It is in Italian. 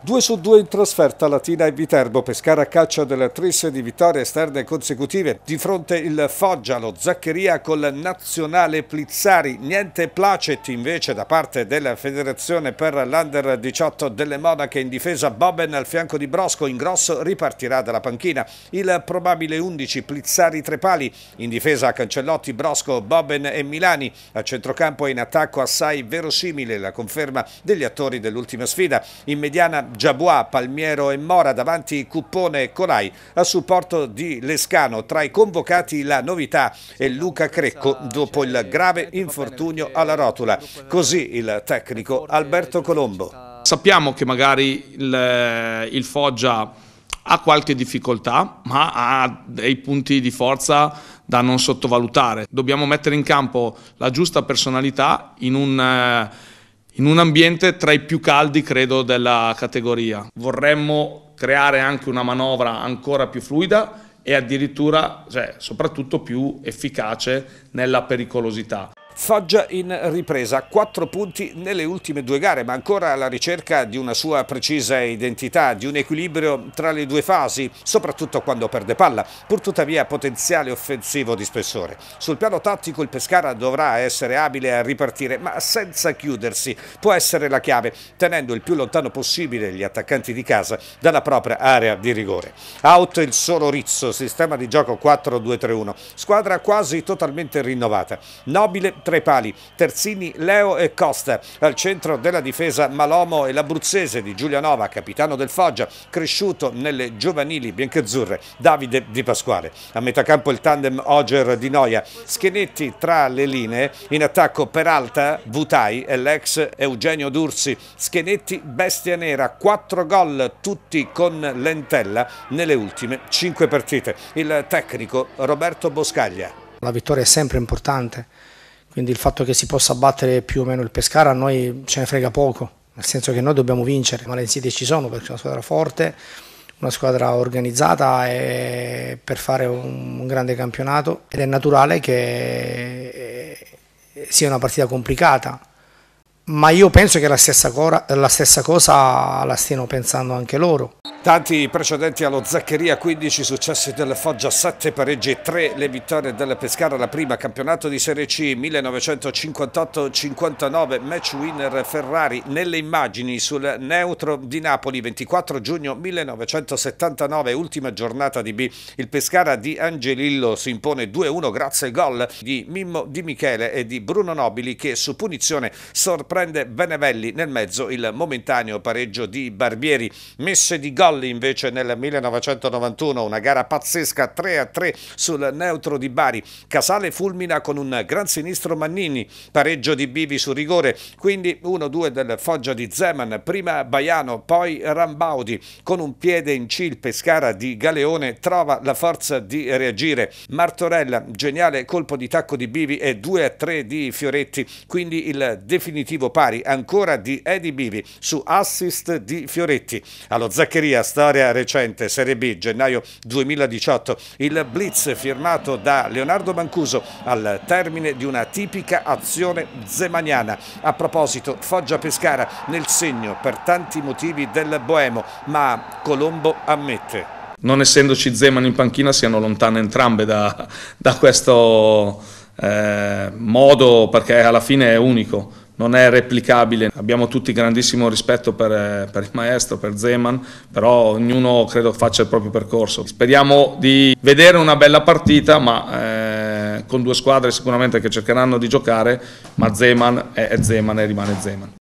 2 su 2 in trasferta Latina e Viterbo, Pescara a caccia delle trisse di vittorie esterne consecutive. Di fronte il Foggia, lo Zaccheria col nazionale Plizzari, niente placet invece da parte della federazione per l'Under 18 delle Monache in difesa. Boben al fianco di Brosco, in grosso ripartirà dalla panchina. Il probabile 11 Plizzari Trepali, in difesa a Cancellotti, Brosco, Boben e Milani. A centrocampo e in attacco assai verosimile la conferma degli attori dell'ultima sfida. In mediana Giabois, Palmiero e Mora davanti Cuppone e Colai a supporto di Lescano. Tra i convocati la novità è Luca Crecco dopo il grave infortunio alla rotula. Così il tecnico Alberto Colombo. Sappiamo che magari il, il Foggia ha qualche difficoltà, ma ha dei punti di forza da non sottovalutare. Dobbiamo mettere in campo la giusta personalità in un eh, in un ambiente tra i più caldi, credo, della categoria. Vorremmo creare anche una manovra ancora più fluida e addirittura, cioè, soprattutto più efficace nella pericolosità. Foggia in ripresa, 4 punti nelle ultime due gare, ma ancora alla ricerca di una sua precisa identità, di un equilibrio tra le due fasi, soprattutto quando perde palla, pur tuttavia potenziale offensivo di spessore. Sul piano tattico il Pescara dovrà essere abile a ripartire, ma senza chiudersi, può essere la chiave, tenendo il più lontano possibile gli attaccanti di casa dalla propria area di rigore. Out il solo Rizzo, sistema di gioco 4-2-3-1, squadra quasi totalmente rinnovata, nobile tra i pali Terzini, Leo e Costa al centro della difesa Malomo e l'abruzzese di Giulianova capitano del Foggia cresciuto nelle giovanili biancazzurre Davide Di Pasquale a metà campo il tandem Oger di Noia Schenetti tra le linee in attacco Peralta, Vutai e l'ex Eugenio D'Ursi Schenetti, Bestia Nera 4 gol tutti con Lentella nelle ultime 5 partite il tecnico Roberto Boscaglia la vittoria è sempre importante quindi il fatto che si possa battere più o meno il Pescara a noi ce ne frega poco, nel senso che noi dobbiamo vincere, ma le insidie ci sono perché è una squadra forte, una squadra organizzata per fare un grande campionato ed è naturale che eh, sia una partita complicata. Ma io penso che la stessa cosa la, stessa cosa la stiano pensando anche loro Tanti precedenti allo Zaccheria, 15 successi del Foggia, 7 pareggi, 3 le vittorie del Pescara, la prima campionato di Serie C 1958-59, match winner Ferrari nelle immagini sul neutro di Napoli 24 giugno 1979, ultima giornata di B. Il Pescara di Angelillo si impone 2-1 grazie al gol di Mimmo Di Michele e di Bruno Nobili che su punizione sorprende Benevelli nel mezzo il momentaneo pareggio di Barbieri. Messe di gol Valli invece nel 1991 una gara pazzesca 3-3 sul neutro di Bari. Casale fulmina con un gran sinistro Mannini, pareggio di Bivi su rigore, quindi 1-2 del Foggia di Zeman, prima Baiano, poi Rambaudi. Con un piede in cil Pescara di Galeone trova la forza di reagire. Martorella, geniale colpo di tacco di Bivi e 2-3 di Fioretti, quindi il definitivo pari ancora di Edi Bivi su assist di Fioretti. Allo Zaccheria a storia recente, Serie B, gennaio 2018, il blitz firmato da Leonardo Mancuso al termine di una tipica azione zemaniana. A proposito, Foggia-Pescara nel segno per tanti motivi del Boemo, ma Colombo ammette. Non essendoci Zeman in panchina siano lontane entrambe da, da questo eh, modo perché alla fine è unico non è replicabile. Abbiamo tutti grandissimo rispetto per, eh, per, il maestro, per Zeman, però ognuno credo faccia il proprio percorso. Speriamo di vedere una bella partita, ma eh, con due squadre sicuramente che cercheranno di giocare, ma Zeman è, è Zeman e rimane Zeman.